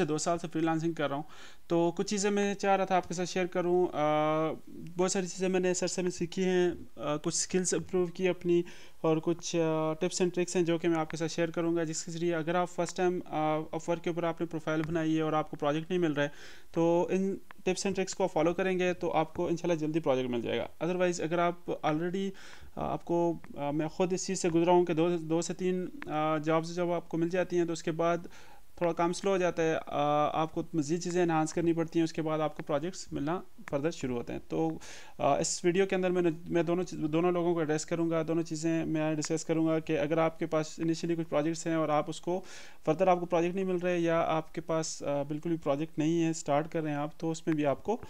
से दो साल से फ्रीलांसिंग कर रहा हूँ तो कुछ चीज़ें मैं चाह रहा था आपके साथ शेयर करूँ बहुत सारी चीज़ें मैंने सर से में सीखी हैं कुछ स्किल्स इम्प्रूव की अपनी और कुछ टिप्स एंड ट्रिक्स हैं जो कि मैं आपके साथ शेयर करूँगा जिसके जरिए अगर आप फर्स्ट टाइम ऑफर के ऊपर आपने प्रोफाइल बनाई है और आपको प्रोजेक्ट नहीं मिल रहा है तो इन टिप्स एंड ट्रिक्स को फॉलो करेंगे तो आपको इंशाल्लाह जल्दी प्रोजेक्ट मिल जाएगा अदरवाइज़ अगर आप ऑलरेडी आपको मैं ख़ुद इस चीज़ से गुजरा हूँ कि दो दो से तीन जॉब्स जब आपको मिल जाती हैं तो उसके बाद थोड़ा काम स्लो हो जाता है आपको मज़ीद चीज़ें इन्हांस करनी पड़ती हैं उसके बाद आपको प्रोजेक्ट्स मिलना फर्दर शुरू होते हैं तो इस वीडियो के अंदर मैं मैं दोनों दोनों लोगों को एड्रेस करूँगा दोनों चीज़ें मैं डिस्कस करूँगा कि अगर आपके पास इनिशियली कुछ प्रोजेक्ट्स हैं और आप उसको फर्दर आपको प्रोजेक्ट नहीं मिल रहे या आपके पास बिल्कुल भी प्रोजेक्ट नहीं है स्टार्ट कर रहे हैं आप तो उसमें भी आपको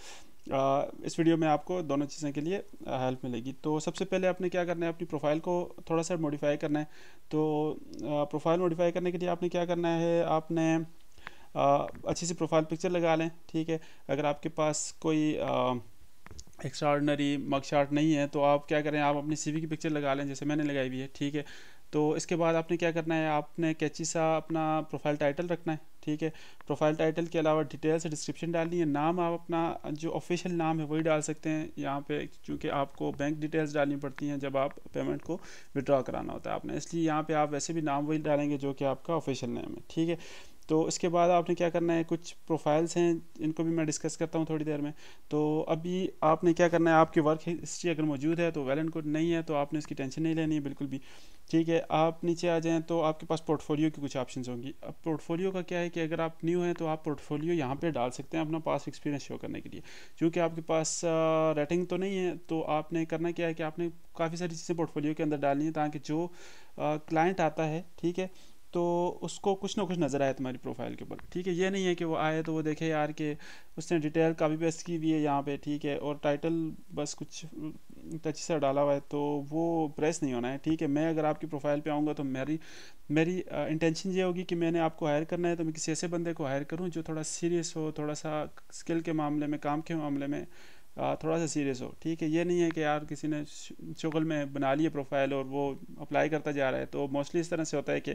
इस वीडियो में आपको दोनों चीज़ें के लिए हेल्प मिलेगी तो सबसे पहले आपने क्या करना है अपनी प्रोफाइल को थोड़ा सा मॉडिफाई करना है तो प्रोफाइल मॉडिफाई करने के लिए आपने क्या करना है आपने अच्छी सी प्रोफाइल पिक्चर लगा लें ठीक है अगर आपके पास कोई एक्स्ट्रा ऑर्डनरी मग शार्ट नहीं है तो आप क्या करें आप अपनी सी की पिक्चर लगा लें जैसे मैंने लगाई हुई है ठीक है तो इसके बाद आपने क्या करना है आपने कैची सा अपना प्रोफाइल टाइटल रखना है ठीक है प्रोफाइल टाइटल के अलावा डिटेल्स डिस्क्रिप्शन डालनी है नाम आप अपना जो ऑफिशियल नाम है वही डाल सकते हैं यहाँ पे क्योंकि आपको बैंक डिटेल्स डालनी पड़ती हैं जब आप पेमेंट को विड्रॉ कराना होता है आपने इसलिए यहाँ पे आप वैसे भी नाम वही डालेंगे जो कि आपका ऑफिशियल नेम है ठीक है तो इसके बाद आपने क्या करना है कुछ प्रोफाइल्स हैं इनको भी मैं डिस्कस करता हूँ थोड़ी देर में तो अभी आपने क्या करना है आपकी वर्क हिस्ट्री अगर मौजूद है तो वेल एंड गुड नहीं है तो आपने इसकी टेंशन नहीं लेनी है बिल्कुल भी ठीक है आप नीचे आ जाएँ तो आपके पास पोर्टफोलियो की कुछ ऑप्शन होंगी अब पोर्टफोलियो का क्या है कि अगर आप न्यू हैं तो आप पोर्टफोलियो यहाँ पर डाल सकते हैं अपना पास एक्सपीरियंस शो करने के लिए क्योंकि आपके पास रेटिंग तो नहीं है तो आपने करना क्या है कि आपने काफ़ी सारी चीज़ें पोर्टफोलियो के अंदर डालनी है ताकि जो क्लाइंट आता है ठीक है तो उसको कुछ ना कुछ नज़र आया तुम्हारी प्रोफाइल के ऊपर ठीक है ये नहीं है कि वो आए तो वो देखे यार कि उसने डिटेल काफ़ी बेस्ट की हुई है यहाँ पे ठीक है और टाइटल बस कुछ टच सा डाला हुआ है तो वो प्रेस नहीं होना है ठीक है मैं अगर आपकी प्रोफाइल पे आऊँगा तो मेरी मेरी इंटेंशन ये होगी कि मैंने आपको हायर करना है तो मैं किसी ऐसे बंदे को हायर करूँ जो थोड़ा सीरियस हो थोड़ा सा स्किल के मामले में काम के मामले में थोड़ा सा सीरियस हो ठीक है ये नहीं है कि यार किसी ने शुगल में बना लिया प्रोफाइल और वो अप्लाई करता जा रहा है तो मोस्टली इस तरह से होता है कि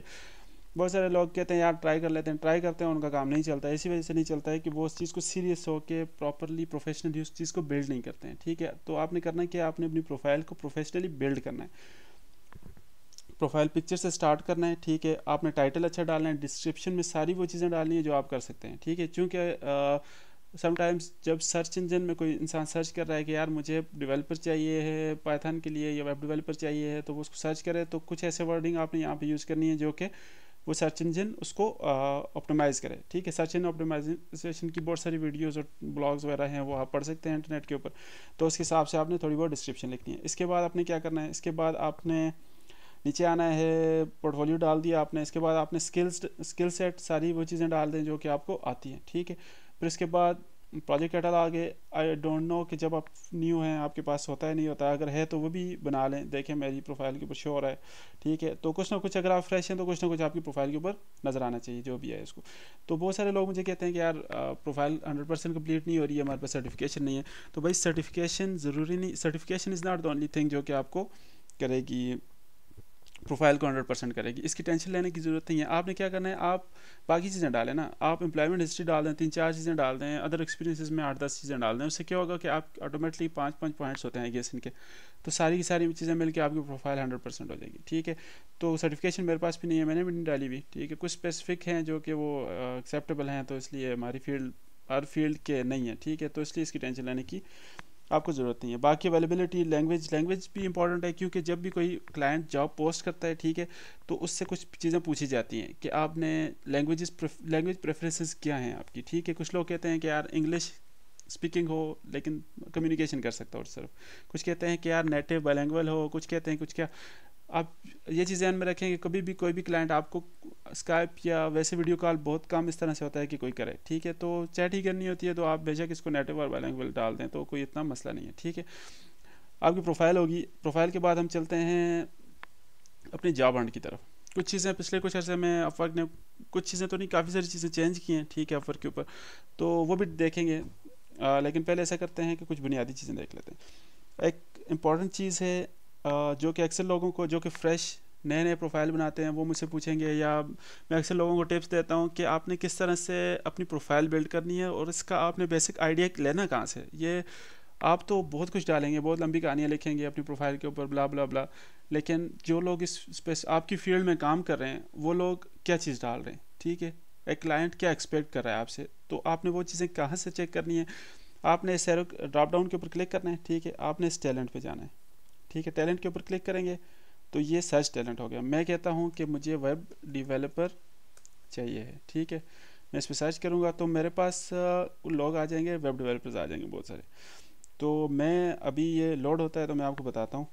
बहुत सारे लोग कहते हैं यार ट्राई कर लेते हैं ट्राई करते हैं उनका काम नहीं चलता इसी वजह से नहीं चलता है कि वो उस चीज़ को सीरियस हो के प्रॉपरली प्रोफेशनली उस चीज़ को बिल्ड नहीं करते हैं ठीक है तो आपने करना क्या आपने अपनी प्रोफाइल को प्रोफेशनली बिल्ड करना है प्रोफाइल पिक्चर से स्टार्ट करना है ठीक है आपने टाइटल अच्छा डालना है डिस्क्रिप्शन में सारी वो चीज़ें डालनी है जो आप कर सकते हैं ठीक है चूँकि समटाइम्स जब सर्च इंजन में कोई इंसान सर्च कर रहा है कि यार मुझे डेवलपर चाहिए है पाइथन के लिए या वेब डेवलपर चाहिए है तो वो उसको सर्च करे तो कुछ ऐसे वर्डिंग आपने यहाँ पे यूज़ करनी है जो कि वो सर्च इंजन उसको ऑप्टिमाइज़ करे ठीक है सर्च इंजन ऑप्टिमाइजेशन की बहुत सारी वीडियोज़ और ब्लॉग्स वगैरह हैं वो आप पढ़ सकते हैं इंटरनेट के ऊपर तो उसके हिसाब से आपने थोड़ी बहुत डिस्क्रिप्शन लिखनी है इसके बाद आपने क्या करना है इसके बाद आपने नीचे आना है पोर्टफोलियो डाल दिया आपने इसके बाद आपने स्किल्स स्किल सेट सारी वो चीज़ें डाल दें जो कि आपको आती हैं ठीक है फिर इसके बाद प्रोजेक्ट कैटल आगे आई डोंट नो कि जब आप न्यू हैं आपके पास होता है नहीं होता है अगर है तो वो भी बना लें देखें मेरी प्रोफाइल के ऊपर शो हो रहा है ठीक है तो कुछ ना कुछ अगर आप फ्रेश हैं तो कुछ ना कुछ आपकी प्रोफाइल के ऊपर नज़र आना चाहिए जो भी है इसको तो बहुत सारे लोग मुझे कहते हैं कि यार प्रोफाइल हंड्रेड परसेंट कम्प्लीट नहीं हो रही है हमारे पास सर्टिफिकेशन नहीं है तो भाई सर्टिफिकेशन ज़रूरी नहीं certification is not the only thing जो कि आपको करेगी प्रोफाइल को हंड्रेड परसेंट करेगी इसकी टेंशन लेने की ज़रूरत नहीं है आपने क्या करना है आप बाकी चीज़ें डालें ना आप एम्प्लॉयमेंट हिस्ट्री डाल दें तीन चार चीज़ें डाल दें अदर एक्सपीरियंसेस में आठ दस चीज़ें डाल दें उससे क्या होगा कि आप ऑटोमेटिकली पाँच पाँच पॉइंट्स होते हैं गेस इनके तो सारी की सारी चीज़ें मिलकर आपकी प्रोफाइल हंड्रेड परसेंट हो जाएगी ठीक है तो सर्टिफिकेशन मेरे पास भी नहीं है मैंने भी नहीं डाली हुई ठीक है कुछ स्पेसिफिक हैं जो कि वो एक्सेप्टेबल हैं तो इसलिए हमारी फील्ड हर फील्ड के नहीं है ठीक है तो इसलिए इसकी टेंशन लेने की आपको ज़रूरत नहीं है बाकी अवेलेबिलिटी लैंग्वेज लैंग्वेज भी इंपॉर्टेंट है क्योंकि जब भी कोई क्लाइंट जॉब पोस्ट करता है ठीक है तो उससे कुछ चीज़ें पूछी जाती हैं कि आपने लैंग्वेज लैंग्वेज प्रेफरेंसेस क्या हैं आपकी ठीक है कुछ लोग कहते हैं कि यार इंग्लिश स्पीकिंग हो लेकिन कम्युनिकेशन कर सकता हो सिर्फ कुछ कहते हैं कि यार नेटिव बायलैंगुअल हो कुछ कहते हैं कुछ क्या आप ये चीज़ ध्यान में रखें कि कभी भी कोई भी क्लाइंट आपको स्काइप या वैसे वीडियो कॉल बहुत कम इस तरह से होता है कि कोई करे ठीक है तो चैट ही करनी होती है तो आप बेशक इसको नेटवर्क और बायलैंग्वेज डाल दें तो कोई इतना मसला नहीं है ठीक है आपकी प्रोफाइल होगी प्रोफाइल के बाद हम चलते हैं अपनी जॉब हंड की तरफ कुछ चीज़ें पिछले कुछ अर्से में अफवर्क ने कुछ चीज़ें तो नहीं काफ़ी सारी चीज़ें चेंज की हैं ठीक है अफवर्क के ऊपर तो वो भी देखेंगे आ, लेकिन पहले ऐसा करते हैं कि कुछ बुनियादी चीज़ें देख लेते हैं एक इम्पॉर्टेंट चीज़ है जो कि अक्सर लोगों को जो कि फ्रेश नए नए प्रोफाइल बनाते हैं वो मुझसे पूछेंगे या मैं अक्सर लोगों को टिप्स देता हूँ कि आपने किस तरह से अपनी प्रोफाइल बिल्ड करनी है और इसका आपने बेसिक आइडिया लेना कहाँ से ये आप तो बहुत कुछ डालेंगे बहुत लंबी कहानियाँ लिखेंगे अपनी प्रोफाइल के ऊपर ब्ला ब्ला ब्ला लेकिन जो लोग इस स्पेस आपकी फील्ड में काम कर रहे हैं वो लोग क्या चीज़ डाल रहे हैं ठीक है एक क्लाइंट क्या एक्सपेक्ट कर रहा है आपसे तो आपने वो चीज़ें कहाँ से चेक करनी है आपने इस ड्रॉप डाउन के ऊपर क्लिक करना है ठीक है आपने इस टैलेंट पर जाना है ठीक है टैलेंट के ऊपर क्लिक करेंगे तो ये सर्च टैलेंट हो गया मैं कहता हूँ कि मुझे वेब डिवेलपर चाहिए है ठीक है मैं इस पर सर्च करूँगा तो मेरे पास लोग आ जाएंगे वेब डिवेलपर्स आ जाएंगे बहुत सारे तो मैं अभी ये लोड होता है तो मैं आपको बताता हूँ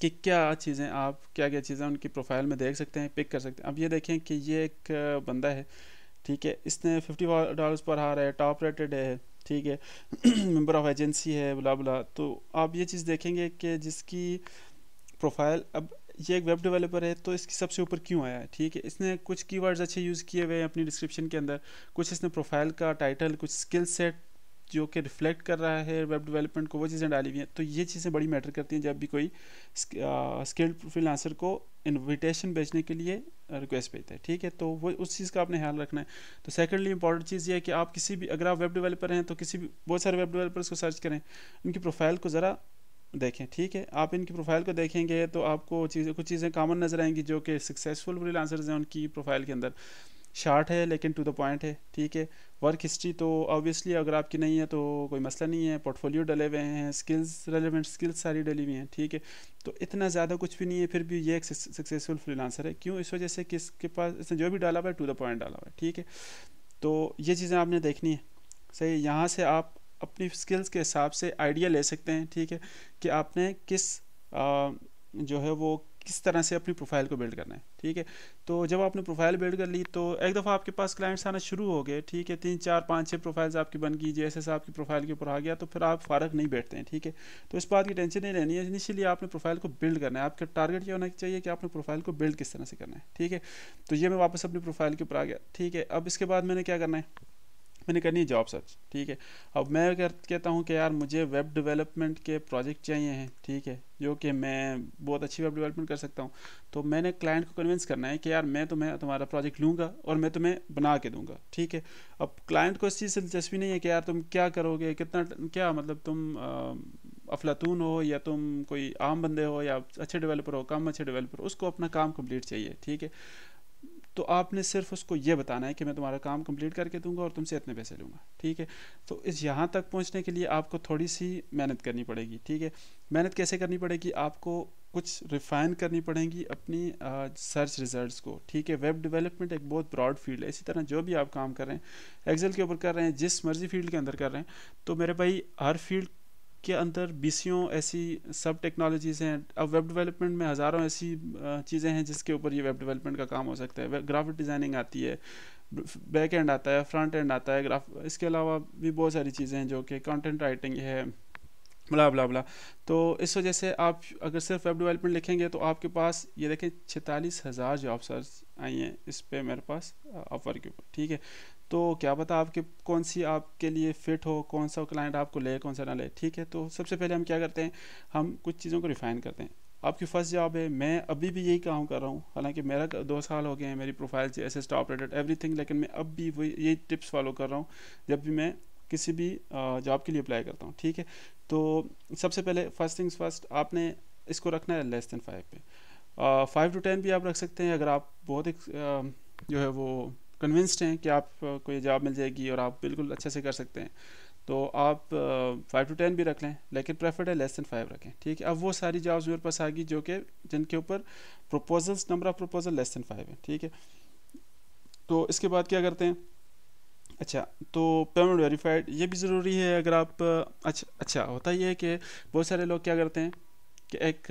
कि क्या चीज़ें आप क्या क्या चीज़ें उनकी प्रोफाइल में देख सकते हैं पिक कर सकते हैं अब ये देखें कि ये एक बंदा है ठीक है इसने फिफ्टी डॉलर्स पर हार है टॉप रेटेड है ठीक है मेंबर ऑफ एजेंसी है बुला बुला तो आप ये चीज़ देखेंगे कि जिसकी प्रोफाइल अब ये एक वेब डेवलपर है तो इसकी सबसे ऊपर क्यों आया है ठीक है इसने कुछ कीवर्ड्स अच्छे यूज़ किए हुए हैं अपनी डिस्क्रिप्शन के अंदर कुछ इसने प्रोफाइल का टाइटल कुछ स्किल सेट जो कि रिफ्लेक्ट कर रहा है वेब डेवलपमेंट को वो चीज़ें डाली हुई हैं तो ये चीज़ें बड़ी मैटर करती हैं जब भी कोई स्किल्ड फ्रीलांसर को इनविटेशन भेजने के लिए रिक्वेस्ट भेजता है ठीक है तो वो उस चीज़ का आपने ख्याल रखना है तो सेकेंडली इंपॉर्टेंट चीज़ ये है कि आप किसी भी अगर आप वेब डिवेलपर हैं तो किसी भी बहुत सारे वेब डिवेलपर्स को सर्च करें उनकी प्रोफाइल को ज़रा देखें ठीक है आप इनकी प्रोफाइल को देखेंगे तो आपको चीज़ें कुछ चीज़ें कामन नज़र आएंगी जो कि सक्सेसफुल फ्रीलांसर्स हैं उनकी प्रोफाइल के अंदर शार्ट है लेकिन टू द पॉइंट है ठीक है वर्क हिस्ट्री तो ऑब्वियसली अगर आपकी नहीं है तो कोई मसला नहीं है पोर्टफोलियो डले हुए हैं स्किल्स रेलिवेंट स्किल्स सारी डली हुई हैं ठीक है तो इतना ज़्यादा कुछ भी नहीं है फिर भी ये एक सक्सेसफुल फ्रीलांसर है क्यों इस वजह से किसके पास इसने जो भी डाला हुआ है टू द पॉइंट डाला हुआ है ठीक है तो ये चीज़ें आपने देखनी है सही यहाँ से आप अपनी स्किल्स के हिसाब से आइडिया ले सकते हैं ठीक है कि आपने किस आ, जो है वो किस तरह से अपनी प्रोफाइल को बिल्ड करना है ठीक है तो जब आपने प्रोफाइल बिल्ड कर ली तो एक दफ़ा आपके पास क्लाइंट्स आना शुरू हो गए ठीक है तीन चार पाँच छः प्रोफाइल्स आपकी बन गई जैसे आपकी प्रोफाइल के ऊपर आ गया तो फिर आप फारक नहीं बैठते हैं ठीक है तो इस बात की टेंशन नहीं लेनी है इनिशियली आपने प्रोफाइल को बिल्ड करना है आपका टारगेट ये होना चाहिए कि आपने प्रोफाइल को बिल्ड किस तरह से करना है ठीक है तो ये मैं वापस अपनी प्रोफाइल के ऊपर आ गया ठीक है अब इसके बाद मैंने क्या करना है मैंने करनी है जॉब सर्च ठीक है अब मैं कर कहता हूँ कि यार मुझे वेब डेवलपमेंट के प्रोजेक्ट चाहिए हैं ठीक है जो कि मैं बहुत अच्छी वेब डेवलपमेंट कर सकता हूँ तो मैंने क्लाइंट को कन्विंस करना है कि यार मैं तुम्हें तुम्हारा प्रोजेक्ट लूँगा और मैं तुम्हें बना के दूँगा ठीक है अब क्लाइंट को इस चीज़ से दिलचस्पी नहीं है कि यार तुम क्या करोगे कितना क्या मतलब तुम अफलातून हो या तुम कोई आम बंदे हो या अच्छे डेवलपर हो कम अच्छे डेवलपर उसको अपना काम कम्प्लीट चाहिए ठीक है तो आपने सिर्फ उसको ये बताना है कि मैं तुम्हारा काम कंप्लीट करके दूंगा और तुमसे इतने पैसे लूँगा ठीक है तो इस यहाँ तक पहुँचने के लिए आपको थोड़ी सी मेहनत करनी पड़ेगी ठीक है मेहनत कैसे करनी पड़ेगी आपको कुछ रिफाइन करनी पड़ेगी अपनी सर्च रिजल्ट्स को ठीक है वेब डेवलपमेंट एक बहुत ब्रॉड फील्ड है इसी तरह जो भी आप काम कर रहे हैं एक्सेल के ऊपर कर रहे हैं जिस मर्जी फील्ड के अंदर कर रहे हैं तो मेरे भाई हर फील्ड के अंदर बीसियों ऐसी सब टेक्नोलॉजीज़ हैं अब वेब डेवलपमेंट में हज़ारों ऐसी चीज़ें हैं जिसके ऊपर ये वेब डेवलपमेंट का काम हो सकता है ग्राफिक डिज़ाइनिंग आती है बैक एंड आता है फ्रंट एंड आता है ग्राफ इसके अलावा भी बहुत सारी चीज़ें हैं जो कि कंटेंट राइटिंग है बला बला बला तो इस वजह से आप अगर सिर्फ वेब डेवलपमेंट लिखेंगे तो आपके पास ये देखें छतालीस हज़ार जॉब आई हैं इस पर मेरे पास ऑफर के ऊपर ठीक है तो क्या पता आपके कौन सी आपके लिए फिट हो कौन सा क्लाइंट आपको ले कौन सा ना ले ठीक है तो सबसे पहले हम क्या करते हैं हम कुछ चीज़ों को रिफ़ाइन करते हैं आपकी फर्स्ट जॉब है मैं अभी भी यही काम कर रहा हूँ हालांकि मेरा दो साल हो गए हैं मेरी प्रोफाइल से एस टॉप रेटेड एवरीथिंग लेकिन मैं अब भी वही यही टिप्स फॉलो कर रहा हूँ जब भी मैं किसी भी जॉब के लिए अप्लाई करता हूँ ठीक है तो सबसे पहले फर्स्ट थिंग्स फर्स्ट आपने इसको रखना है लेस दैन फाइव पे फाइव टू टेन भी आप रख सकते हैं अगर आप बहुत एक जो है वो कन्विंस्ड हैं कि आपको ये जॉब मिल जाएगी और आप बिल्कुल अच्छे से कर सकते हैं तो आप फाइव टू टेन भी रख लें लेकिन प्रेफर्ड है लेस दैन फाइव रखें ठीक है अब वो सारी जॉब्स मेरे पास आ गई जो कि जिनके ऊपर proposals number of proposal less than five है ठीक है तो इसके बाद क्या करते हैं अच्छा तो पेमेंट वेरीफाइड ये भी ज़रूरी है अगर आप अच्छा अच्छा होता ये है कि बहुत सारे लोग क्या करते हैं कि एक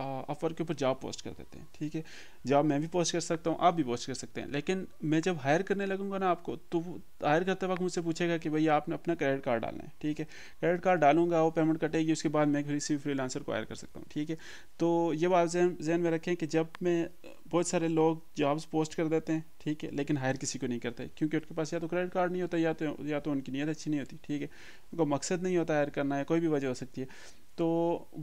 ऑफर के ऊपर जॉब पोस्ट कर देते हैं ठीक है जॉब मैं भी पोस्ट कर सकता हूँ आप भी पोस्ट कर सकते हैं लेकिन मैं जब हायर करने लगूंगा ना आपको तो हायर करते वक्त मुझसे पूछेगा कि भैया आपने अपना क्रेडिट कार्ड डालना है ठीक है क्रेडिट कार्ड डालूंगा वो पेमेंट कटेगी उसके बाद मैं किसी फ्री लांसर को हायर कर सकता हूँ ठीक है तो ये बात जहन में रखें कि जब मैं बहुत सारे लोग जॉब्स पोस्ट कर देते हैं ठीक है लेकिन हायर किसी को नहीं करते क्योंकि उनके पास या तो क्रेडिट कार्ड नहीं होता या तो या तो उनकी नीयत अच्छी नहीं होती ठीक है उनको मकसद नहीं होता हायर करना है कोई भी वजह हो सकती है तो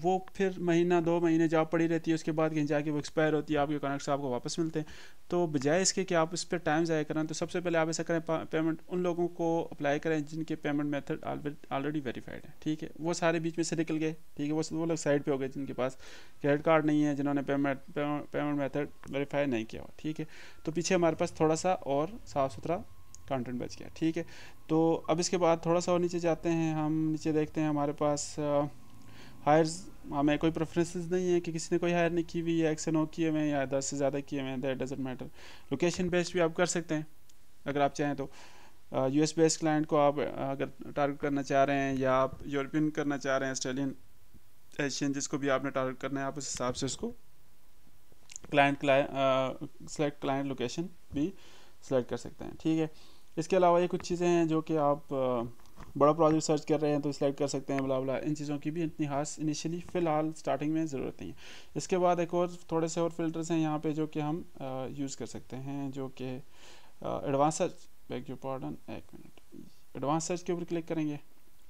वो फिर महीना दो महीने जॉब पड़ी रहती है उसके बाद कहीं जाके वो एक्सपायर होती है आपके साहब आपको वापस मिलते हैं तो बजाय इसके कि आप इस पर टाइम ज़ाया करें तो सबसे पहले आप ऐसा करें पेमेंट उन लोगों को अप्लाई करें जिनके पेमेंट मेथड ऑलरेडी वेरीफाइड है ठीक है वो सारे बीच में से निकल गए ठीक है वो वो लोग साइड पर हो गए जिनके पास क्रेडिट कार्ड नहीं है जिन्होंने पेमेंट पेमेंट मैथड वेरीफाई नहीं किया हुआ ठीक है तो पीछे हमारे पास बस थोड़ा सा और साफ़ सुथरा कंटेंट बच गया ठीक है तो अब इसके बाद थोड़ा सा और नीचे जाते हैं हम नीचे देखते हैं हमारे पास हायर्स हमें कोई प्रेफरेंसेस नहीं है कि किसी ने कोई हायर नहीं की हुई है एक से नौ किए हुए हैं या दस से ज़्यादा किए हुए हैं that doesn't matter location based भी आप कर सकते हैं अगर आप चाहें तो यू एस बेस्ड क्लाइंट को आप अगर टारगेट करना चाह रहे हैं या आप यूरोपियन करना चाह रहे हैं ऑस्ट्रेलियन एशियन जिसको भी आपने टारगेट करना है आप उस हिसाब से उसको client client select client location भी सिलेक्ट कर सकते हैं ठीक है इसके अलावा ये कुछ चीज़ें हैं जो कि आप बड़ा प्रोजेक्ट सर्च कर रहे हैं तो सिलेक्ट कर सकते हैं बुला बुला इन चीज़ों की भी इतनी खास इनिशियली फ़िलहाल स्टार्टिंग में ज़रूरत नहीं है इसके बाद एक और थोड़े से और फिल्टर्स हैं यहाँ पे जो कि हम यूज़ कर सकते हैं जो कि advance search beg you pardon एक मिनट एडवांस सर्च के ऊपर क्लिक करेंगे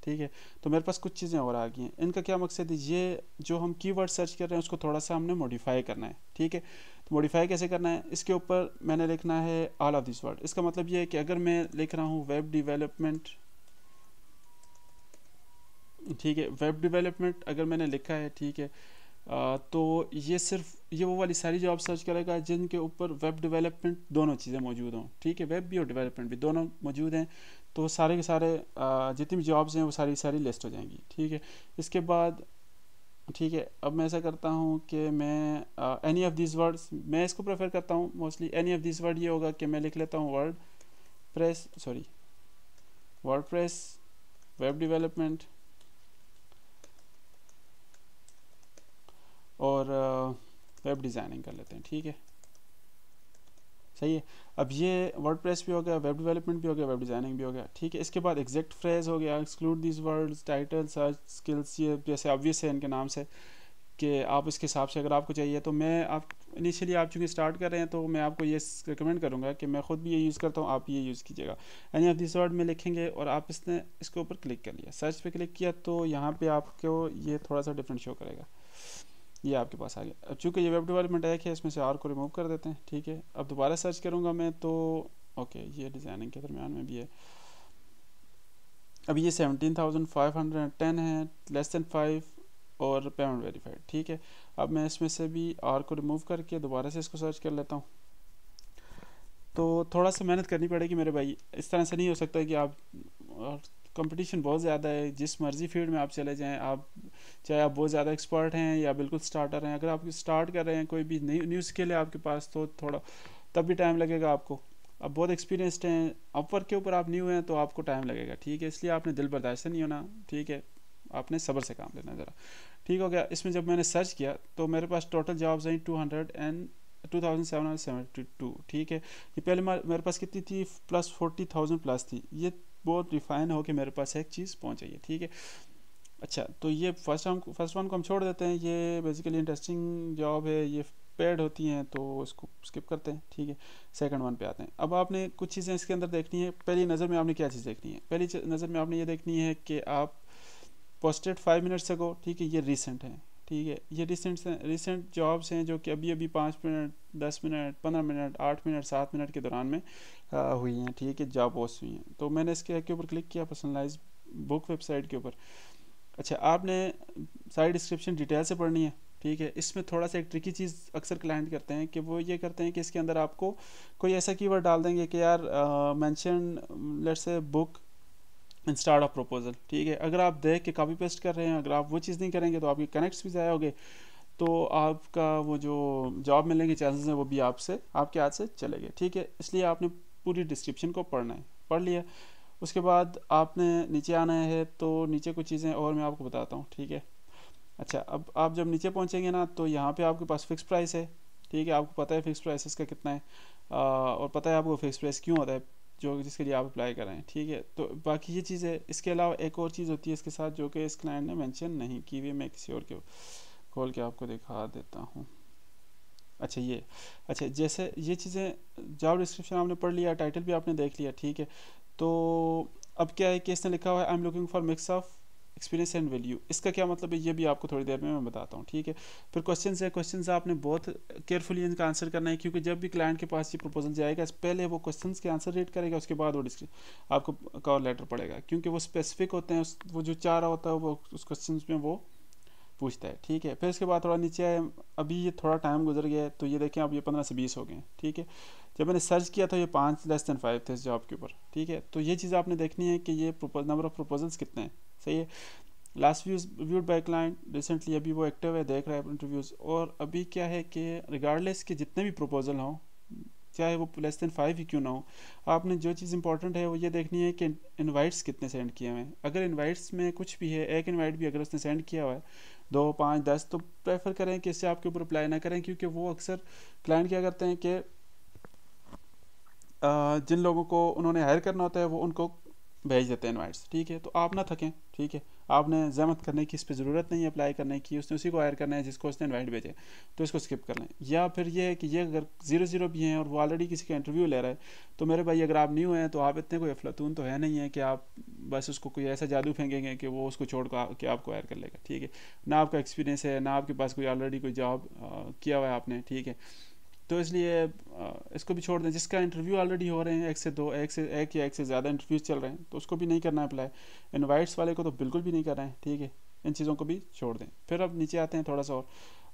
ठीक है तो मेरे पास कुछ चीज़ें और आ गई हैं इनका क्या मकसद है ये जो हम कीवर्ड सर्च कर रहे हैं उसको थोड़ा सा हमने मॉडिफाई करना है ठीक है तो मॉडिफाई कैसे करना है इसके ऊपर मैंने लिखना है ऑल ऑफ दिस वर्ड इसका मतलब ये है कि अगर मैं लिख रहा हूँ वेब डिवेलपमेंट ठीक है वेब डिवेलपमेंट अगर मैंने लिखा है ठीक है आ, तो ये सिर्फ ये वो वाली सारी जॉब सर्च करेगा जिनके ऊपर वेब डेवलपमेंट दोनों चीज़ें मौजूद हों ठीक है वेब भी और डेवलपमेंट भी दोनों मौजूद हैं तो सारे के सारे जितनी भी जॉब्स हैं वो सारी सारी लिस्ट हो जाएंगी ठीक है इसके बाद ठीक है अब मैं ऐसा करता हूँ कि मैं एनी ऑफ दिस वर्ड्स मैं इसको प्रेफर करता हूँ mostly any of this word ये होगा कि मैं लिख लेता हूँ WordPress sorry WordPress web development और वेब uh, डिज़ाइनिंग कर लेते हैं ठीक है सही है अब ये वर्ड भी हो गया वेब डेवलपमेंट भी हो गया वेब डिज़ाइनिंग भी हो गया ठीक है इसके बाद एग्जैक्ट फ्रेज हो गया exclude this words title search skills ये जैसे ऑब्वियस है इनके नाम से कि आप इसके हिसाब से अगर आपको चाहिए तो मैं आप इनिशियली आप चूँकि स्टार्ट कर रहे हैं तो मैं आपको ये रिकमेंड करूँगा कि मैं खुद भी ये यूज़ करता हूँ आप ये यूज़ कीजिएगा यानी आप दिस वर्ड में लिखेंगे और आप इसने इसके ऊपर क्लिक कर लिया सर्च पर क्लिक किया तो यहाँ पर आपको ये थोड़ा सा डिफरेंट शो करेगा ये आपके पास आ गया अब चूँकि ये वेब डेवलपमेंट एक है इसमें से आर को रिमूव कर देते हैं ठीक है अब दोबारा सर्च करूँगा मैं तो ओके ये डिज़ाइनिंग के दरमियान में भी है अब ये seventeen thousand five hundred ten है लेस दैन फाइव और पेमेंट वेरीफाइड ठीक है अब मैं इसमें से भी आर को रिमूव करके दोबारा से इसको सर्च कर लेता हूँ तो थोड़ा सा मेहनत करनी पड़ेगी मेरे भाई इस तरह से नहीं हो सकता कि आप कंपटीशन बहुत ज़्यादा है जिस मर्जी फील्ड में आप चले जाएं आप चाहे आप बहुत ज़्यादा एक्सपर्ट हैं या बिल्कुल स्टार्टर हैं अगर आप स्टार्ट कर रहे हैं कोई भी नई न्यू स्किल है आपके पास तो थोड़ा तब भी टाइम लगेगा आपको अब बहुत एक्सपीरियंसड हैं अपवर्क के ऊपर आप न्यू हैं तो आपको टाइम लगेगा ठीक है इसलिए आपने दिल बर्दाश्त नहीं होना ठीक है आपने सब्र से काम लेना ज़रा ठीक हो गया इसमें जब मैंने सर्च किया तो मेरे पास टोटल जॉब्स आई two hundred and two thousand seven hundred seventy two ठीक है ये पहले मेरे पास कितनी थी प्लस फोर्टी थाउजेंड प्लस थी ये बहुत रिफाइन हो के मेरे पास एक चीज़ पहुँचाइए ठीक है अच्छा तो ये फर्स्ट हम फर्स्ट वन को हम छोड़ देते हैं ये बेसिकली इंटरेस्टिंग जॉब है ये पेड होती हैं तो इसको स्किप करते हैं ठीक है सेकंड वन पे आते हैं अब आपने कुछ चीज़ें इसके अंदर देखनी है पहली नज़र में आपने क्या चीज़ देखनी है पहली नज़र में आपने ये देखनी है कि आप पोस्टेड फाइव मिनट्स से को ठीक है ये रिसेंट है ठीक है ये रिसेंट रिसेंट जॉब्स हैं जो कि अभी अभी पाँच मिनट दस मिनट पंद्रह मिनट आठ मिनट सात मिनट के दौरान में आ, हुई हैं ठीक है जॉब पोस्ट हुई हैं तो मैंने इसके के ऊपर क्लिक किया पर्सनलाइज बुक वेबसाइट के ऊपर अच्छा आपने सारी डिस्क्रिप्शन डिटेल से पढ़नी है ठीक है इसमें थोड़ा सा एक ट्रिकी चीज़ अक्सर क्लाइंट करते हैं कि वो ये करते हैं कि इसके अंदर आपको कोई ऐसा कीवर्ड डाल देंगे कि यार mention let's say book instead of proposal ठीक है अगर आप देख के कापी पेस्ट कर रहे हैं अगर आप वो चीज़ नहीं करेंगे तो आपके कनेक्ट्स भी ज़ाया गए तो आपका वो जो जॉब मिलने के चांसेस हैं वो भी आपसे आपके हाथ से चले गए ठीक है इसलिए आपने पूरी डिस्क्रिप्शन को पढ़ना है पढ़ लिया उसके बाद आपने नीचे आना है तो नीचे कुछ चीज़ें और मैं आपको बताता हूँ ठीक है अच्छा अब आप जब नीचे पहुँचेंगे ना तो यहाँ पर आपके पास फिक्स प्राइस है ठीक है आपको पता है फिक्स प्राइसेस का कितना है आ, और पता है आपको फिक्स प्राइस क्यों होता है जो जिसके लिए आप अप्लाई कर रहे हैं ठीक है तो बाकी ये चीज़ है इसके अलावा एक और चीज़ होती है इसके साथ जो कि इस क्लाइंट ने मेंशन नहीं की हुई मैं किसी और के खोल के आपको दिखा देता हूँ अच्छा ये अच्छा जैसे ये चीज़ें जॉब डिस्क्रिप्शन आपने पढ़ लिया टाइटल भी आपने देख लिया ठीक है तो अब क्या है कि इसने लिखा हुआ है I am looking for mix of experience and value इसका क्या मतलब है ये भी आपको थोड़ी देर में मैं बताता हूँ ठीक है फिर क्वेश्चन है क्वेश्चन आपने बहुत केयरफुली इनका आंसर करना है क्योंकि जब भी क्लाइंट के पास ये प्रपोजल जाएगा पहले वो क्वेश्चन के आंसर रेट करेगा उसके बाद वो आपको कवर लेटर पड़ेगा क्योंकि वो स्पेसिफिक होते हैं उस वो जो चाह रहा होता है वो उस क्वेश्चन में वो पूछता है ठीक है फिर इसके बाद थोड़ा नीचे आए अभी ये थोड़ा टाइम गुजर गया है तो ये देखें आप ये पंद्रह से बीस हो गए ठीक है जब मैंने सर्च किया था ये पाँच लेस दैन फाइव थे इस जॉब के ऊपर ठीक है तो ये चीज़ आपने देखनी है कि ये नंबर ऑफ़ प्रपोजल्स कितने हैं सही है last views viewed by client recently अभी वो एक्टिव है देख रहा है इंटरव्यूज़ और अभी क्या है कि रिगार्डलेस के जितने भी प्रपोजल हों चाहे वो लेस दैन फाइव ही क्यों ना हो आपने जो चीज़ इंपॉर्टेंट है वो ये देखनी है कि इनवाइट्स कितने सेंड किए हुए हैं अगर इनवाइट्स में कुछ भी है एक इनवाइट भी अगर उसने सेंड किया हुआ है दो पाँच दस तो प्रेफर करें कि इससे आपके ऊपर अप्लाई ना करें क्योंकि वो अक्सर क्लाइंट क्या करते हैं कि जिन लोगों को उन्होंने हायर करना होता है वो उनको भेज देते हैं इन्वाइट्स ठीक है तो आप ना थकें ठीक है आपने जहमत करने की इस पर ज़रूरत नहीं है अप्लाई करने की उसने उसी को हायर करना है जिसको उसने इन्वाइट भेजे तो इसको स्किप कर लें या फिर ये है कि ये अगर जीरो जीरो भी हैं और वो ऑलरेडी किसी का इंटरव्यू ले रहा है तो मेरे भाई अगर आप न्यू हैं तो आप इतने कोई अफलातून तो है नहीं है कि आप बस उसको कोई ऐसा जादू फेंकेंगे कि वो उसको छोड़ के आपको हायर कर लेगा ठीक है ना आपका एक्सपीरियंस है ना आपके पास कोई ऑलरेडी कोई जॉब किया हुआ है आपने ठीक है तो इसलिए इसको भी छोड़ दें जिसका इंटरव्यू ऑलरेडी हो रहे हैं एक से दो एक से एक या एक से ज़्यादा इंटरव्यूज चल रहे हैं तो उसको भी नहीं करना है अप्लाई इन्वाइट्स वाले को तो बिल्कुल भी नहीं कर रहे हैं ठीक है इन चीज़ों को भी छोड़ दें फिर अब नीचे आते हैं थोड़ा सा और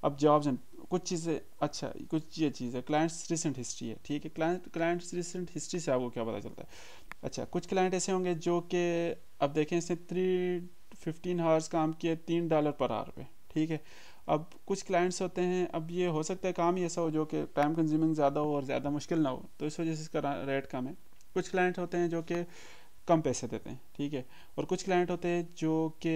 अब जॉब्स हैं कुछ चीज़ें अच्छा कुछ ये चीज़ है क्लाइंट्स रिसेंट हिस्ट्री है ठीक है क्लाइंट क्लाइंट्स रिसेंट हिस्ट्री से आपको क्या पता चलता है अच्छा कुछ क्लाइंट ऐसे होंगे जो कि अब देखें इसने थ्री फिफ्टीन हावर्स काम किए तीन डॉलर पर आवर पे ठीक है अब कुछ क्लाइंट्स होते हैं अब ये हो सकता है काम ही ऐसा हो जो कि टाइम कंज्यूमिंग ज़्यादा हो और ज़्यादा मुश्किल ना हो तो इस वजह से इसका रेट कम है कुछ क्लाइंट होते हैं जो कि कम पैसे देते हैं ठीक है और कुछ क्लाइंट होते हैं जो कि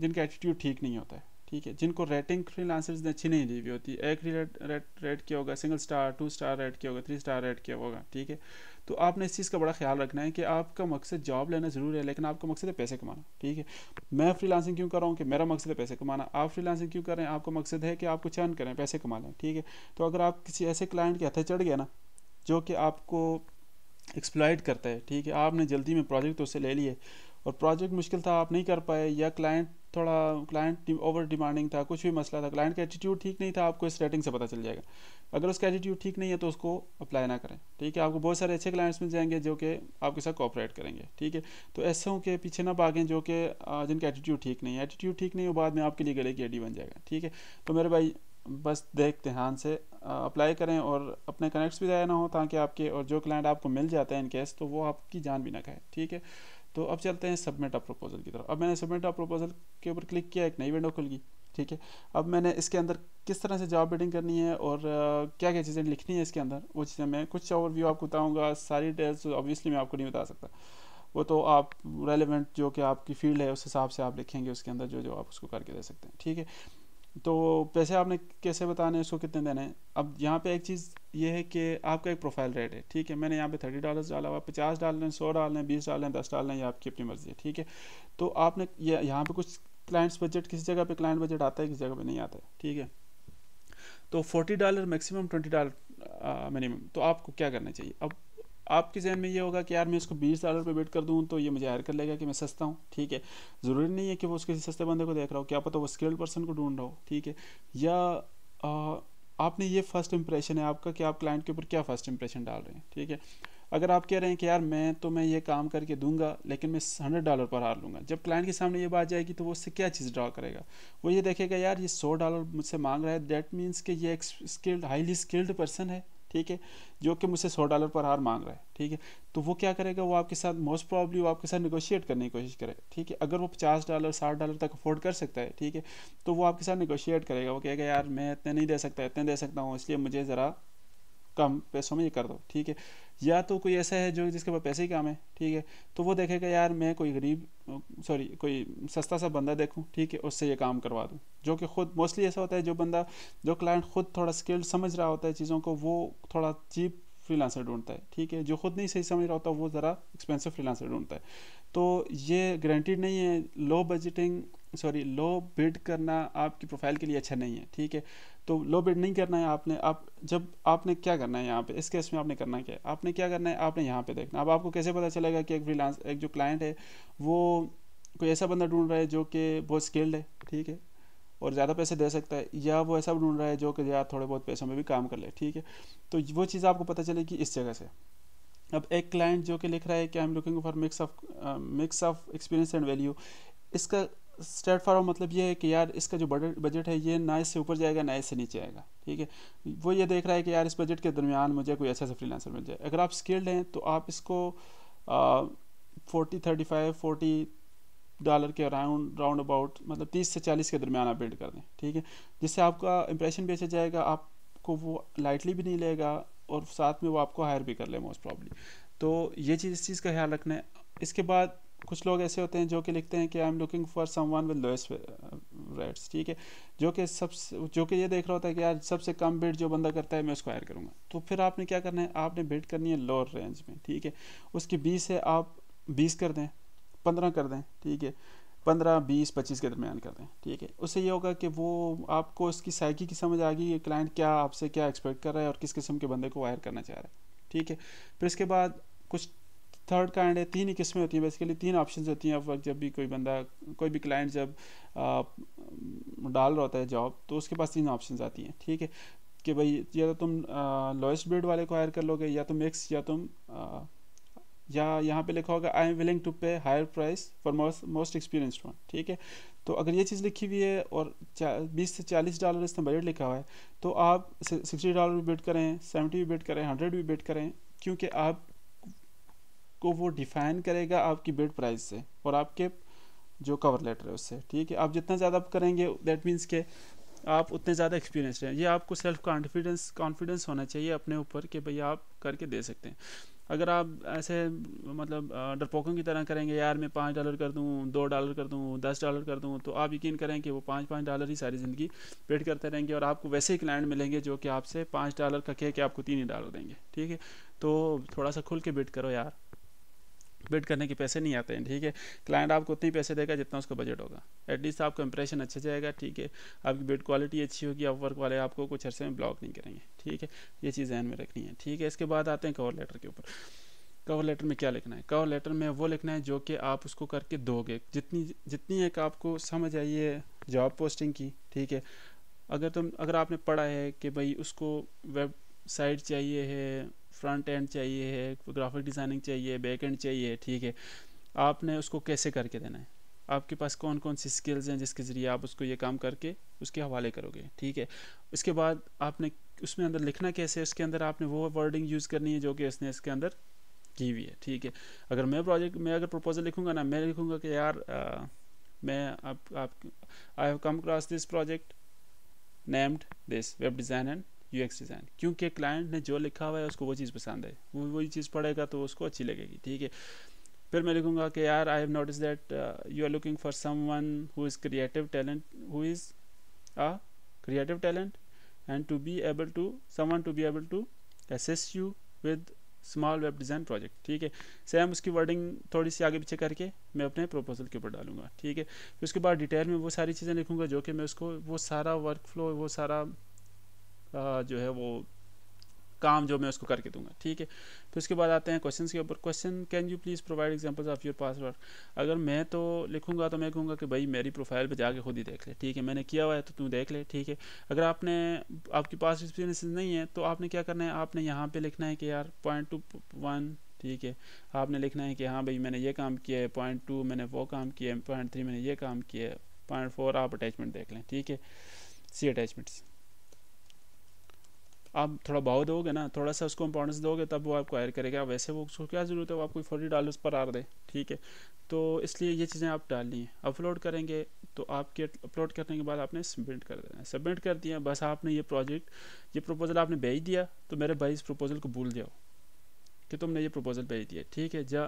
जिनका एटीट्यूड ठीक नहीं होता है ठीक है जिनको रेटिंग फ्री लांसर्स ने अच्छी नहीं दी हुई होती एक रेट रेट रेट किया होगा single star two star rate किया होगा थ्री स्टार रेट किया होगा ठीक है तो आपने इस चीज़ का बड़ा ख्याल रखना है कि आपका मकसद जॉब लेना ज़रूर है लेकिन आपका मकसद है पैसे कमाना ठीक है मैं फ्रीलांसिंग क्यों कर रहा हूँ कि मेरा मकसद है पैसे कमाना आप लांसिंग क्यों कर रहे हैं आपका मकसद है कि आप कुछ अर्न करें पैसे कमा लें ठीक है तो अगर आप किसी ऐसे क्लाइंट के हथे चढ़ गया ना जो कि आपको एक्सप्लॉयट करता है ठीक है आपने जल्दी में प्रोजेक्ट उससे ले लिए और प्रोजेक्ट मुश्किल था आप नहीं कर पाए या क्लाइंट थोड़ा क्लाइंट ओवर डिमांडिंग था कुछ भी मसला था क्लाइंट का एटीट्यूड ठीक नहीं था आपको इस रेटिंग से पता चल जाएगा अगर उसका एटीट्यूड ठीक नहीं है तो उसको अप्लाई ना करें ठीक है आपको बहुत सारे अच्छे क्लाइंट्स मिल जाएंगे जो कि आपके साथ कॉपरेट करेंगे ठीक है तो ऐसे के पीछे ना भागें जो कि जिनका एटीट्यूड ठीक नहीं है एटीट्यूड ठीक नहीं हो बाद में आपके लिए गले की एडी बन जाएगा ठीक है तो मेरे भाई बस देख ध्यान से अप्लाई करें और अपने कनेक्ट्स भी ज़ाया ना हो ताकि आपके और जो क्लाइंट आपको मिल जाता है इनकेस तो वो आपकी जान भी ना खाए ठीक है तो अब चलते हैं सबमिट अ प्रपोजल की तरफ अब मैंने सबमिट अ प्रपोजल के ऊपर क्लिक किया एक नई विंडो खुल गई ठीक है अब मैंने इसके अंदर किस तरह से जॉब बिल्डिंग करनी है और क्या क्या चीज़ें लिखनी है इसके अंदर वो चीज़ें मैं कुछ और व्यू आपको बताऊँगा सारी डिटेल्स ऑब्वियसली तो मैं आपको नहीं बता सकता वो तो आप रेलिवेंट जो कि आपकी फील्ड है उस हिसाब से आप लिखेंगे उसके अंदर जो जो आप उसको करके दे सकते हैं ठीक है तो पैसे आपने कैसे बताने उसको कितने देने हैं अब यहाँ पे एक चीज़ ये है कि आपका एक प्रोफाइल रेट है ठीक है मैंने यहाँ पे थर्टी डॉलर्स डाला हुआ पचास डाल लें सौ डाल लें बीस डाल लें दस डाल लें ये आपकी अपनी मर्ज़ी है ठीक है तो आपने ये यहाँ पे कुछ क्लाइंट्स बजट किसी जगह पे क्लाइंट बजट आता है किसी जगह पे नहीं आता है ठीक है तो forty dollar maximum twenty dollar minimum तो आपको क्या करना चाहिए अब आपके जहन में ये होगा कि यार मैं इसको बीस डॉलर पे वेट कर दूँ तो ये मुझे हायर कर लेगा कि मैं सस्ता हूँ ठीक है ज़रूरी नहीं है कि वो उसके सस्ते बंदे को देख रहा हो क्या पता वो स्किल्ड पर्सन को ढूंढ रहा हो ठीक है या आपने ये फर्स्ट इंप्रेशन है आपका कि आप क्लाइंट के ऊपर क्या फर्स्ट इंप्रेशन डाल रहे हैं ठीक है अगर आप कह रहे हैं कि यार मैं तो मैं ये काम करके दूंगा लेकिन मैं हंड्रेड डॉलर पर हार लूँगा जब क्लाइंट के सामने ये बात जाएगी तो वो उससे क्या चीज़ ड्रा करेगा वो ये देखेगा यार ये सौ डॉलर मुझसे मांग रहा है दैट मीन्स कि ये एक स्किल्ड हाईली स्किल्ड पर्सन है ठीक है जो कि मुझसे सौ डॉलर पर हार मांग रहा है ठीक है तो वो क्या करेगा वो आपके साथ मोस्ट प्रॉब्ली वो आपके साथ निगोशिएट करने की कोशिश करे ठीक है अगर वो पचास डॉलर साठ डॉलर तक अफोर्ड कर सकता है ठीक है तो वो आपके साथ निगोशिएट करेगा वो कहेगा यार मैं इतने नहीं दे सकता इतने दे सकता हूँ इसलिए मुझे ज़रा कम पैसों में ये कर दो ठीक है या तो कोई ऐसा है जो जिसके पास पैसे ही काम है ठीक है तो वो देखेगा यार मैं कोई गरीब सॉरी कोई सस्ता सा बंदा देखूँ ठीक है उससे ये काम करवा दूँ जो कि खुद मोस्टली ऐसा होता है जो बंदा जो क्लाइंट खुद थोड़ा स्किल्ड समझ रहा होता है चीज़ों को वो थोड़ा चीप फ्रीलांसर ढूंढता है ठीक है जो खुद नहीं सही समझ रहा होता वो ज़रा एक्सपेंसिव फ्रीलांसर ढूंढता है तो ये गारंटीड नहीं है low budgeting sorry low bid करना आपकी प्रोफाइल के लिए अच्छा नहीं है ठीक है तो लो बिड नहीं करना है आपने आप जब आपने क्या करना है यहाँ पे इस केस में आपने करना क्या है आपने क्या करना है आपने यहाँ पे देखना अब आपको कैसे पता चलेगा कि एक फ्रीलांस एक जो क्लाइंट है वो कोई ऐसा बंदा ढूंढ रहा है जो कि बहुत स्किल्ड है ठीक है और ज़्यादा पैसे दे सकता है या वो ऐसा ढूंढ रहा है जो कि यार थोड़े बहुत पैसों में भी काम कर ले ठीक है तो वो चीज़ आपको पता चलेगी इस जगह से अब एक क्लाइंट जो कि लिख रहा है कि I am looking for mix of mix of experience and value इसका स्टेट फार्म मतलब ये है कि यार इसका जो बजट बजट है ये ना इससे ऊपर जाएगा ना इससे नीचे आएगा ठीक है वो ये देख रहा है कि यार इस बजट के दरमियान मुझे कोई अच्छा सा फ्रीलांसर मिल जाए अगर आप स्किल्ड हैं तो आप इसको forty thirty five forty dollar के अराउंड राउंड अबाउट मतलब तीस से चालीस के दरमियान आप बिल्ड कर दें ठीक है जिससे आपका इंप्रेशन भी अच्छा जाएगा आपको वो लाइटली भी नहीं लेगा और साथ में वो आपको हायर भी कर ले मोस्ट प्रॉब्ली तो ये चीज़ इस चीज़ का ख्याल रखना है इसके बाद कुछ लोग ऐसे होते हैं जो कि लिखते हैं कि I am looking for someone with lowest rates ठीक है जो कि सब जो कि ये देख रहा होता है कि यार सबसे कम बिड जो बंदा करता है मैं उसको हायर करूँगा तो फिर आपने क्या करना है आपने बिड करनी है लोअर रेंज में ठीक है उसकी बीस है आप बीस कर दें पंद्रह कर दें ठीक है पंद्रह बीस पच्चीस के दरमियान कर दें ठीक है उससे ये होगा कि वो आपको उसकी साइकी की समझ आ गई कि क्लाइंट क्या आपसे क्या एक्सपेक्ट कर रहा है और किस किस्म के बंदे को वायर करना चाह रहा है ठीक है फिर इसके बाद कुछ थर्ड काइंड है तीन ही किस्में होती हैं बेसिकली तीन ऑप्शन होती हैं अब वक्त जब भी कोई बंदा कोई भी क्लाइंट जब आ, डाल रहा होता है जॉब तो उसके पास तीन ऑप्शन आती हैं ठीक है कि भाई या तो तुम लोएस्ट ब्रिड वाले को हायर कर लोगे या तो मिक्स या तुम आ, या यहाँ पे लिखा होगा I am willing to pay higher price for most experience one ठीक है तो अगर ये चीज़ लिखी हुई है और बीस से चालीस डॉलर इसमें बजट लिखा हुआ है तो आप सिक्सटी डॉलर भी बेट करें सेवेंटी भी बेट करें हंड्रेड भी बेट करें क्योंकि आप को वो डिफाइन करेगा आपकी बिड प्राइस से और आपके जो कवर लेटर है उससे ठीक है आप जितना ज़्यादा आप करेंगे दैट मीन्स के आप उतने ज़्यादा एक्सपीरियंस रहें ये आपको सेल्फ कॉन्फिडेंस कॉन्फिडेंस होना चाहिए अपने ऊपर कि भाई आप करके दे सकते हैं अगर आप ऐसे मतलब डरपोकों की तरह करेंगे यार मैं पाँच डॉलर कर दूँ दो डॉलर कर दूँ दस डॉलर कर दूँ तो आप यकीन करें कि वो पाँच पाँच डॉलर ही सारी ज़िंदगी पेड करते रहेंगे और आपको वैसे ही क्लाइंट मिलेंगे जो कि आपसे पाँच डॉलर का कह के आपको तीन ही डॉलर देंगे ठीक है तो थोड़ा सा खुल के बेट करो यार बिड करने के पैसे नहीं आते हैं ठीक है क्लाइंट आपको उतने पैसे देगा जितना उसका बजट होगा एटलीस्ट आपका इंप्रेशन अच्छा जाएगा ठीक है आपकी बिड क्वालिटी अच्छी होगी आप वर्क वाले आपको कुछ अरसे में ब्लॉक नहीं करेंगे ठीक है ये चीज़ जहन में रखनी है ठीक है इसके बाद आते हैं कवर लेटर के ऊपर कवर लेटर में क्या लिखना है कवर लेटर में वो लिखना है जो कि आप उसको करके दोगे जितनी जितनी एक आपको समझ आई है जॉब पोस्टिंग की ठीक है अगर तुम अगर आपने पढ़ा है कि भाई उसको वेबसाइट चाहिए है फ्रंट एंड चाहिए है ग्राफिक डिज़ाइनिंग चाहिए बैक एंड चाहिए ठीक है आपने उसको कैसे करके देना है आपके पास कौन कौन सी स्किल्स हैं जिसके ज़रिए आप उसको ये काम करके उसके हवाले करोगे ठीक है उसके बाद आपने उसमें अंदर लिखना कैसे है उसके अंदर आपने वो वर्डिंग यूज़ करनी है जो कि उसने इसके अंदर की हुई है ठीक है अगर मैं प्रोजेक्ट मैं अगर प्रपोजल लिखूँगा ना मैं लिखूँगा कि यार आ, मैं आप आप I have come cross this project named this web design and you design क्योंकि क्लाइंट ने जो लिखा हुआ है उसको वो चीज़ पसंद है वो वही चीज़ पढ़ेगा तो उसको अच्छी लगेगी ठीक है फिर मैं लिखूंगा कि यार I have notice that you are looking for someone who is creative talent who is a creative talent and to be able to one to be able to assess you with small web design project ठीक है same उसकी wording थोड़ी सी आगे पीछे करके मैं अपने proposal के ऊपर डालूंगा ठीक है फिर उसके बाद डिटेल में वो सारी चीज़ें लिखूंगा जो कि मैं उसको वो सारा वर्क फ्लो वो सारा जो है वो काम जो मैं उसको करके दूंगा ठीक है फिर उसके बाद आते हैं क्वेश्चन के ऊपर question can you please provide examples of your password अगर मैं तो लिखूंगा तो मैं कहूँगा कि भाई मेरी प्रोफाइल पे जाके खुद ही देख ले ठीक है मैंने किया हुआ है तो तू देख ले ठीक है अगर आपने आपके पास एक्सपीरियंस नहीं है तो आपने क्या करना है आपने यहाँ पर लिखना है कि यार पॉइंट टू वन ठीक है आपने लिखना है कि हाँ भाई मैंने ये काम किया है पॉइंट टू मैंने वो काम किया है पॉइंट थ्री मैंने ये काम किया है पॉइंट फोर आप अटैचमेंट देख लें ठीक है सी अटैचमेंट्स आप थोड़ा भाव दोगे ना थोड़ा सा उसको इंपॉर्टेंस दोगे तब वो आपको हायर करेगा वैसे वो उसको क्या ज़रूरत है वो आपको फोर्टी डॉलर्स पर आर दे ठीक है तो इसलिए ये चीज़ें आप डालनी है अपलोड करेंगे तो आपके अपलोड करने के बाद आपने सबमिट कर देना सबमिट कर दिया बस आपने ये प्रोजेक्ट ये प्रपोज़ल आपने भेज दिया तो मेरे भाई इस प्रपोज़ल को भूल जाओ कि तुमने ये प्रपोज़ल भेज दिया ठीक है जा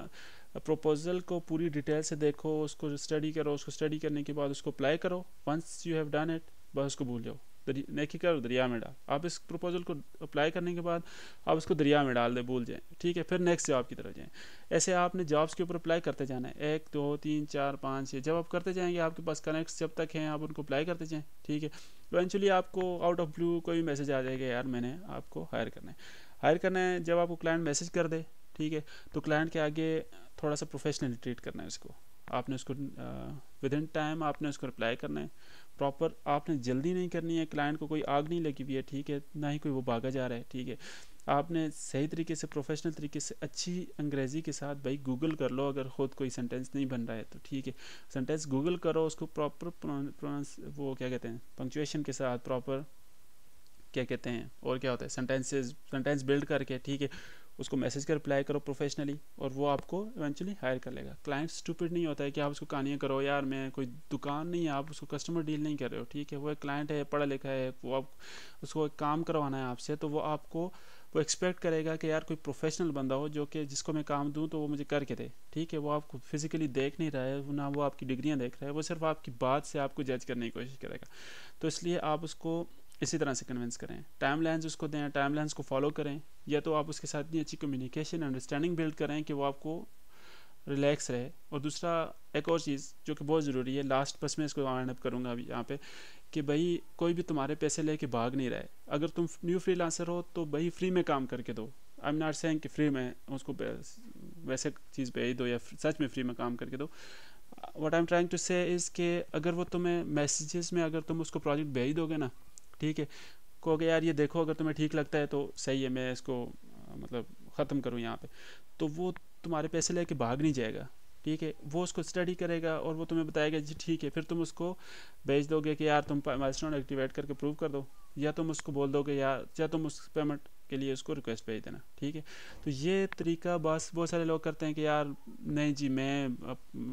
प्रपोज़ल को पूरी डिटेल से देखो उसको स्टडी करो उसको स्टडी करने के बाद उसको अप्लाई करो once you have done it बस उसको भूल जाओ नेकी और दरिया में डाल आप इस प्रपोजल को अप्लाई करने के बाद आप उसको दरिया में डाल दें भूल जाएँ ठीक है फिर नेक्स्ट जॉब की तरफ जाएँ ऐसे आपने जॉब्स के ऊपर अप्लाई करते जाना है एक दो तीन चार पाँच छः जब आप करते जाएंगे आपके पास कनेक्ट जब तक हैं आप उनको अप्लाई करते जाएँ ठीक है इवेंचुअली तो आपको आउट ऑफ ब्लू कोई मैसेज आ जाएगा यार मैंने आपको हायर करना है हायर करना है जब आपको क्लाइंट मैसेज कर दे ठीक है तो क्लाइंट के आगे थोड़ा सा प्रोफेशनली ट्रीट करना है उसको आपने उसको विद इन टाइम आपने उसको रिप्लाई करना है प्रॉपर आपने जल्दी नहीं करनी है क्लाइंट को कोई आग नहीं लगी हुई है ठीक है ना ही कोई वो भागा जा रहा है ठीक है आपने सही तरीके से प्रोफेशनल तरीके से अच्छी अंग्रेज़ी के साथ भाई गूगल कर लो अगर ख़ुद कोई सेंटेंस नहीं बन रहा है तो ठीक है सेंटेंस गूगल करो उसको प्रॉपर प्रोनाउंस वो क्या कहते हैं पंक्चुएशन के साथ प्रॉपर क्या कहते हैं और क्या होता है सेंटेंसेज सेंटेंस बिल्ड करके ठीक है उसको मैसेज कर रिप्लाई करो प्रोफेशनली और वो आपको इवेंचुअली हायर कर लेगा क्लाइंट स्टूपिड नहीं होता है कि आप उसको कहानियाँ करो यार मैं कोई दुकान नहीं है आप उसको कस्टमर डील नहीं कर रहे हो ठीक है वो एक क्लाइंट है पढ़ा लिखा है वो आप उसको एक काम करवाना है आपसे तो वो आपको वो एक्सपेक्ट करेगा कि यार कोई प्रोफेशनल बंदा हो जो कि जिसको मैं काम दूँ तो वो मुझे करके दे ठीक है वो आपको फिजिकली देख नहीं रहा है ना वो आपकी डिग्रियाँ देख रहा है वो सिर्फ आपकी बात से आपको जज करने की कोशिश करेगा तो इसलिए आप उसको इसी तरह से कन्विंस करें टाइम लाइन्स उसको दें टाइम लाइन को फॉलो करें या तो आप उसके साथ इतनी अच्छी कम्युनिकेशन अंडरस्टैंडिंग बिल्ड करें कि वो आपको रिलैक्स रहे और दूसरा एक और चीज़ जो कि बहुत ज़रूरी है लास्ट बस में इसको वाइंड अप करूँगा अभी यहाँ पे कि भाई कोई भी तुम्हारे पैसे लेके भाग नहीं रहे अगर तुम न्यू फ्री हो तो भाई फ्री में काम करके दो आई एम नॉट सेइंग कि फ्री में उसको वैसे चीज़ भेज दो या सच में फ्री में काम करके दो what I am trying to say is के अगर वो तुम्हें मैसेजेस में अगर तुम उसको प्रोजेक्ट भेज दोगे ना ठीक है कहोगे यार ये देखो अगर तुम्हें ठीक लगता है तो सही है मैं इसको मतलब ख़त्म करूँ यहाँ पे तो वो तुम्हारे पैसे लेके भाग नहीं जाएगा ठीक है वो उसको स्टडी करेगा और वो तुम्हें बताएगा जी ठीक है फिर तुम उसको भेज दोगे कि यार तुम माइलस्टोन एक्टिवेट करके प्रूव कर दो या तुम उसको बोल दोगे यार या तुम उस पेमेंट के लिए उसको रिक्वेस्ट भेज देना ठीक है तो ये तरीका बस बहुत सारे लोग करते हैं कि यार नहीं जी मैं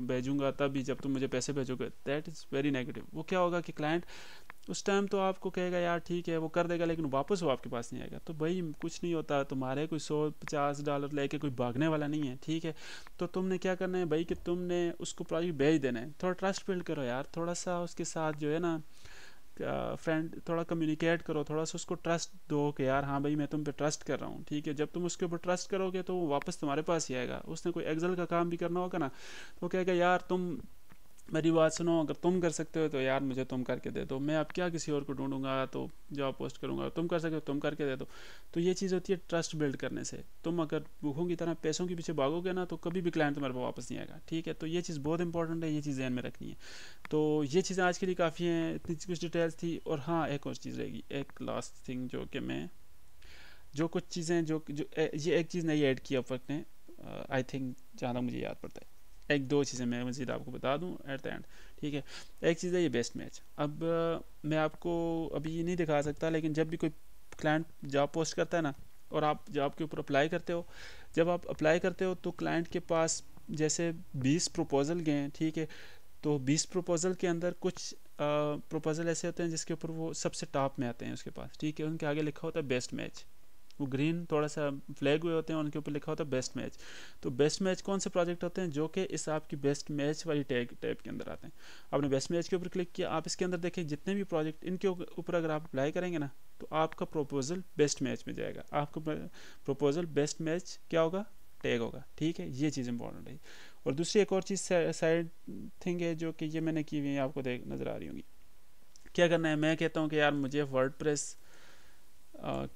भेजूंगा तभी जब तुम मुझे पैसे भेजोगे दैट इज़ वेरी नेगेटिव वो क्या होगा कि क्लाइंट उस टाइम तो आपको कहेगा यार ठीक है वो कर देगा लेकिन वापस वो आपके पास नहीं आएगा तो भाई कुछ नहीं होता तुम्हारे कोई सौ पचास डॉलर लेके कोई भागने वाला नहीं है ठीक है तो तुमने क्या करना है भाई कि तुमने उसको प्रोजेक्ट भेज देना है थोड़ा ट्रस्ट बिल्ड करो यार थोड़ा सा उसके साथ जो है ना फ्रेंड थोड़ा कम्युनिकेट करो थोड़ा सा उसको ट्रस्ट दो कि यार हाँ भाई मैं तुम पे ट्रस्ट कर रहा हूँ ठीक है जब तुम उसके ऊपर ट्रस्ट करोगे तो वो वापस तुम्हारे पास ही आएगा उसने कोई एक्सेल का काम भी करना होगा ना तो कहेगा यार तुम मेरी बात सुनो अगर तुम कर सकते हो तो यार मुझे तुम करके दे दो मैं अब क्या किसी और को ढूंढूंगा तो जॉब पोस्ट करूंगा तुम कर सकते हो तुम करके दे दो तो ये चीज़ होती है ट्रस्ट बिल्ड करने से तुम अगर भूखों की तरह पैसों के पीछे भागोगे ना तो कभी भी क्लाइंट तुम्हारे पास वापस नहीं आएगा ठीक है तो ये चीज़ बहुत इंपॉर्टेंट है ये चीज़ ध्यान में रखनी है तो ये चीज़ें आज के लिए काफ़ी हैं इतनी कुछ डिटेल्स थी और हाँ एक और चीज़ रहेगी एक लास्ट थिंग जो कि मैं जो कुछ चीज़ें जो जो ये एक चीज़ नहीं ऐड की वक्त ने आई थिंक जहाँ मुझे याद पड़ता है एक दो चीज़ें मैं मज़ीद आपको बता दूँ एट द एंड ठीक है एक चीज़ है ये बेस्ट मैच अब मैं आपको अभी ये नहीं दिखा सकता लेकिन जब भी कोई क्लाइंट जॉब पोस्ट करता है ना और आप जॉब के ऊपर अप्लाई करते हो जब आप अप्लाई करते हो तो क्लाइंट के पास जैसे 20 प्रपोज़ल गए हैं ठीक है तो 20 प्रपोज़ल के अंदर कुछ प्रपोज़ल ऐसे होते हैं जिसके ऊपर वो सबसे टॉप में आते हैं उसके पास ठीक है उनके आगे लिखा होता है बेस्ट मैच वो ग्रीन थोड़ा सा फ्लैग हुए होते हैं उनके ऊपर लिखा होता है बेस्ट मैच तो बेस्ट मैच कौन से प्रोजेक्ट होते हैं जो कि इस आपकी बेस्ट मैच वाली टैग टैब के अंदर आते हैं आपने बेस्ट मैच के ऊपर क्लिक किया आप इसके अंदर देखें जितने भी प्रोजेक्ट इनके ऊपर अगर आप अप्लाई करेंगे ना तो आपका प्रोपोजल बेस्ट मैच में जाएगा आपका प्रपोजल बेस्ट मैच क्या होगा टैग होगा ठीक है ये चीज़ इंपॉर्टेंट है और दूसरी एक और चीज़ साइड थिंग है जो कि ये मैंने की हुई है आपको देख नज़र आ रही होंगी क्या करना है मैं कहता हूँ कि यार मुझे वर्ड प्रेस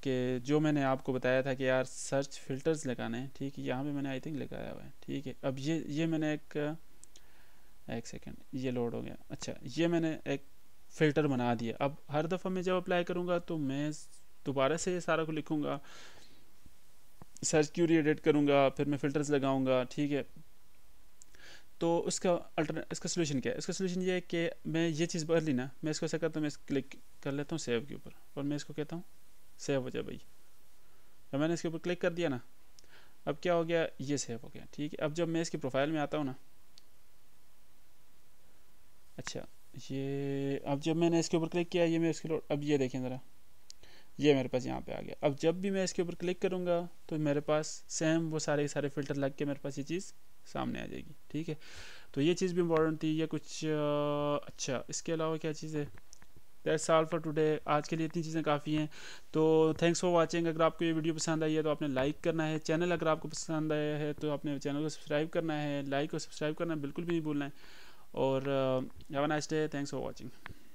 कि जो मैंने आपको बताया था कि यार सर्च फिल्टर्स लगाने हैं ठीक है यहाँ पे मैंने आई थिंक लगाया हुआ है ठीक है अब ये ये मैंने एक एक सेकेंड ये लोड हो गया अच्छा ये मैंने एक फ़िल्टर बना दिया अब हर दफ़ा मैं जब अप्लाई करूँगा तो मैं दोबारा से ये सारा को लिखूँगा सर्च क्यूरी एडिट करूँगा फिर मैं फ़िल्टर्स लगाऊँगा ठीक है तो उसका अल्टर इसका सोल्यूशन क्या है इसका सोल्यूशन ये है कि मैं ये चीज़ भर ली ना मैं इसको ऐसा करता हूँ मैं इस क्लिक कर लेता हूँ सेव के ऊपर और मैं इसको कहता हूँ सेव हो जाए भाई जब तो मैंने इसके ऊपर क्लिक कर दिया ना अब क्या हो गया ये सेव हो गया ठीक है अब जब मैं इसकी प्रोफाइल में आता हूँ ना अच्छा ये अब जब मैंने इसके ऊपर क्लिक किया ये मैं इसके अब ये देखें ज़रा ये मेरे पास यहाँ पे आ गया अब जब भी मैं इसके ऊपर क्लिक करूँगा तो मेरे पास सेम वो सारे सारे फ़िल्टर लग के मेरे पास ये चीज़ सामने आ जाएगी ठीक है तो ये चीज़ भी इम्पोर्टेंट थी या कुछ अच्छा इसके अलावा क्या चीज़ है दैट्स ऑल फॉर टुडे आज के लिए इतनी चीज़ें काफ़ी हैं तो थैंक्स फॉर वाचिंग अगर आपको ये वीडियो पसंद आई है तो आपने लाइक करना है चैनल अगर आपको पसंद आया है तो आपने चैनल को सब्सक्राइब करना है लाइक और सब्सक्राइब करना बिल्कुल भी नहीं भूलना है और have a nice day thanks for watching